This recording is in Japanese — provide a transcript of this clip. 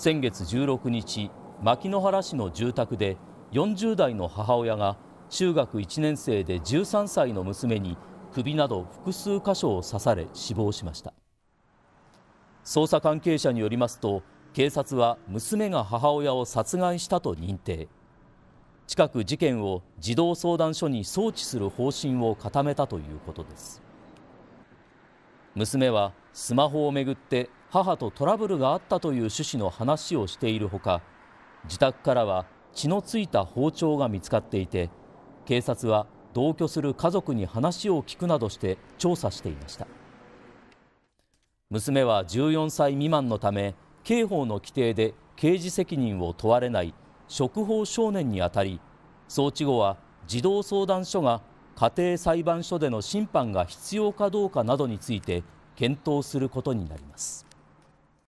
先月16日牧之原市の住宅で40代の母親が中学1年生で13歳の娘に首など複数箇所を刺され死亡しました捜査関係者によりますと警察は娘が母親を殺害したと認定近く事件を児童相談所に送致する方針を固めたということです娘はスマホをめぐって母とトラブルがあったという趣旨の話をしているほか自宅からは血のついた包丁が見つかっていて警察は同居する家族に話を聞くなどして調査していました娘は14歳未満のため刑法の規定で刑事責任を問われない触法少年にあたり送致後は児童相談所が家庭裁判所での審判が必要かどうかなどについて検討することになります。